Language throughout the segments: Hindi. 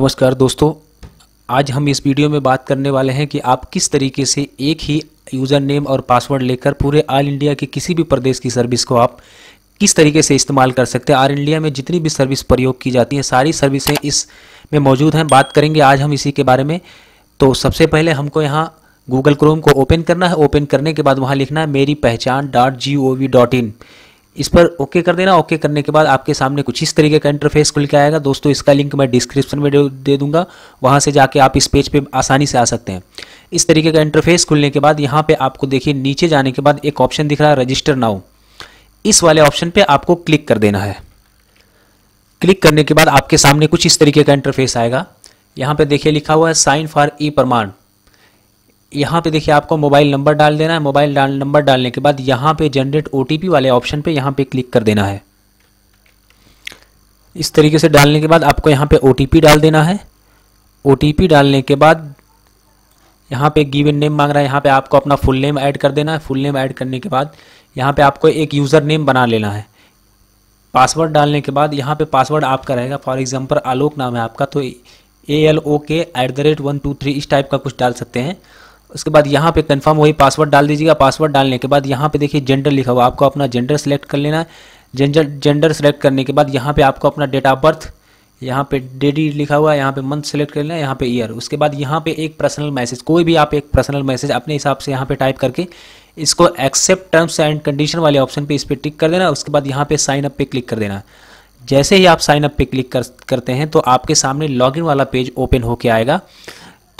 नमस्कार दोस्तों आज हम इस वीडियो में बात करने वाले हैं कि आप किस तरीके से एक ही यूज़र नेम और पासवर्ड लेकर पूरे ऑल इंडिया के किसी भी प्रदेश की सर्विस को आप किस तरीके से इस्तेमाल कर सकते हैं आर इंडिया में जितनी भी सर्विस प्रयोग की जाती हैं सारी सर्विसें इस में मौजूद हैं बात करेंगे आज हम इसी के बारे में तो सबसे पहले हमको यहाँ गूगल क्रोम को ओपन करना है ओपन करने के बाद वहाँ लिखना है Meri Pehchaan dot G O V dot in इस पर ओके कर देना ओके करने के बाद आपके सामने कुछ इस तरीके का इंटरफेस खुल के आएगा दोस्तों इसका लिंक मैं डिस्क्रिप्शन में दे दूंगा वहाँ से जाके आप इस पेज पे आसानी से आ सकते हैं इस तरीके का इंटरफेस खुलने के बाद यहाँ पे आपको देखिए नीचे जाने के बाद एक ऑप्शन दिख रहा है रजिस्टर नाउ इस वाले ऑप्शन पर आपको क्लिक कर देना है क्लिक करने के बाद आपके सामने कुछ इस तरीके का इंटरफेस आएगा यहाँ पर देखिए लिखा हुआ है साइन फॉर ई प्रमाण यहाँ पे देखिए आपको मोबाइल नंबर डाल देना है मोबाइल डाल नंबर डालने के बाद यहाँ पे जनरेट ओ वाले ऑप्शन पे यहाँ पे क्लिक कर देना है इस तरीके से डालने के बाद आपको यहाँ पे ओ डाल देना है ओ डालने के बाद यहाँ पे गिवन नेम मांग रहा है यहाँ पे आपको अपना फुल नेम ऐड कर देना है फुल नेम ऐड करने के बाद यहाँ पे आपको एक यूज़र नेम बना लेना है पासवर्ड डालने के बाद यहाँ पे पासवर्ड आपका रहेगा फॉर एग्जांपल आलोक नाम है आपका तो ए L O K at the rate one two three इस टाइप का कुछ डाल सकते हैं उसके बाद यहाँ पे कंफर्म वही पासवर्ड डाल दीजिएगा पासवर्ड डालने के बाद यहाँ पे देखिए जेंडर लिखा हुआ आपको अपना जेंडर सेलेक्ट कर लेना है जेंडर जेंडर सेलेक्ट करने के बाद यहाँ पे आपको अपना डेट ऑफ बर्थ यहाँ पे डेडी लिखा हुआ है यहाँ पे मंथ सेलेक्ट कर लेना है यहाँ पे ईयर उसके बाद यहाँ पे एक पर्सनल मैसेज कोई भी आप एक पर्सनल मैसेज अपने हिसाब से यहाँ पे टाइप करके इसको एक्सेप्ट टर्म्स एंड कंडीशन वाले ऑप्शन पे इस पर टिक कर देना उसके बाद यहाँ पे साइन अप पे क्लिक कर देना जैसे ही आप साइन अप पे क्लिक कर, करते हैं तो आपके सामने लॉगिन वाला पेज ओपन होके आएगा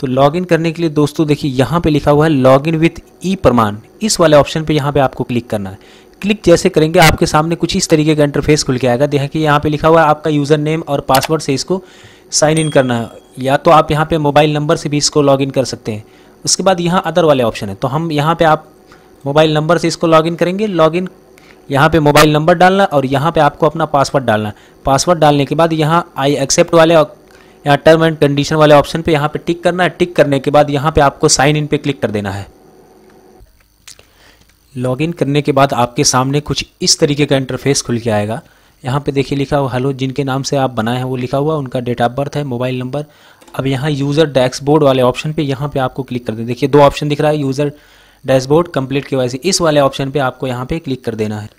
तो लॉगिन करने के लिए दोस्तों देखिए यहाँ पे लिखा हुआ है लॉगिन विथ ई प्रमाण इस वाले ऑप्शन पे यहाँ पे आपको क्लिक करना है क्लिक जैसे करेंगे आपके सामने कुछ इस तरीके का इंटरफेस खुल के आएगा कि यहाँ पे लिखा हुआ है आपका यूज़र नेम और पासवर्ड से इसको साइन इन करना है या तो आप यहाँ पे मोबाइल नंबर से भी इसको लॉगिन कर सकते हैं उसके बाद यहाँ अदर वाले ऑप्शन है तो हम यहाँ पे आप मोबाइल नंबर से इसको लॉगिन करेंगे लॉगिन यहाँ पे मोबाइल नंबर डालना और यहाँ पे आपको अपना पासवर्ड डालना पासवर्ड डालने के बाद यहाँ आई एक्सेप्ट वाले यहाँ टर्म एंड कंडीशन वाले ऑप्शन पे यहाँ पे टिक करना है टिक करने के बाद यहाँ पे आपको साइन इन पे क्लिक कर देना है लॉगिन करने के बाद आपके सामने कुछ इस तरीके का इंटरफेस खुल के आएगा यहाँ पे देखिए लिखा हुआ हेलो जिनके नाम से आप बनाए हैं वो लिखा हुआ उनका डेट ऑफ बर्थ है मोबाइल नंबर अब यहाँ यूज़र डैशबोर्ड वाले ऑप्शन पे यहाँ पे आपको क्लिक कर देना देखिए दो ऑप्शन दिख रहा है यूज़र डैशबोर्ड कंप्लीट के वाई इस वाले ऑप्शन पे आपको यहाँ पे क्लिक कर देना है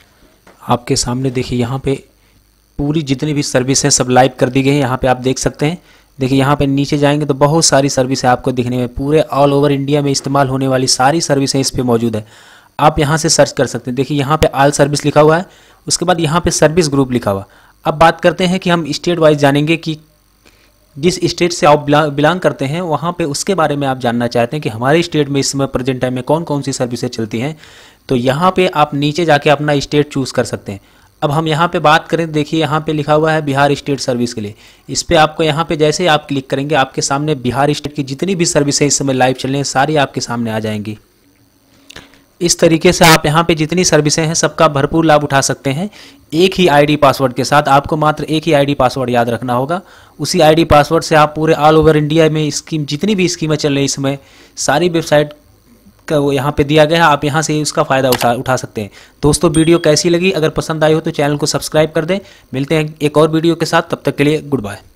आपके सामने देखिए यहाँ पे पूरी जितनी भी सर्विस है सब लाइव कर दी गई है यहाँ पे आप देख सकते हैं देखिए यहाँ पे नीचे जाएंगे तो बहुत सारी सर्विस है आपको दिखने में पूरे ऑल ओवर इंडिया में इस्तेमाल होने वाली सारी सर्विसें इस पर मौजूद है आप यहाँ से सर्च कर सकते हैं देखिए यहाँ पे आल सर्विस लिखा हुआ है उसके बाद यहाँ पे सर्विस ग्रुप लिखा हुआ अब बात करते हैं कि हम स्टेट वाइज जानेंगे कि जिस स्टेट से आप बिलोंग करते हैं वहाँ पे उसके बारे में आप जानना चाहते हैं कि हमारे स्टेट में इस समय प्रेजेंट टाइम में कौन कौन सी सर्विसें चलती हैं तो यहाँ पे आप नीचे जाके अपना स्टेट चूज़ कर सकते हैं अब हम यहाँ पे बात करें तो देखिए यहाँ पे लिखा हुआ है बिहार स्टेट सर्विस के लिए इस पर आपको यहाँ पे जैसे ही आप क्लिक करेंगे आपके सामने बिहार स्टेट की जितनी भी सर्विसें इस समय लाइव चल रही हैं सारी आपके सामने आ जाएंगी इस तरीके से आप यहाँ पे जितनी सर्विसें हैं सबका भरपूर लाभ उठा सकते हैं एक ही आईडी पासवर्ड के साथ आपको मात्र एक ही आईडी पासवर्ड याद रखना होगा उसी आईडी पासवर्ड से आप पूरे ऑल ओवर इंडिया में स्कीम जितनी भी स्कीमें चल रही इस समय सारी वेबसाइट का वो यहाँ पे दिया गया है आप यहाँ से उसका फ़ायदा उठा उठा सकते हैं दोस्तों वीडियो कैसी लगी अगर पसंद आई हो तो चैनल को सब्सक्राइब कर दें मिलते हैं एक और वीडियो के साथ तब तक के लिए गुड बाय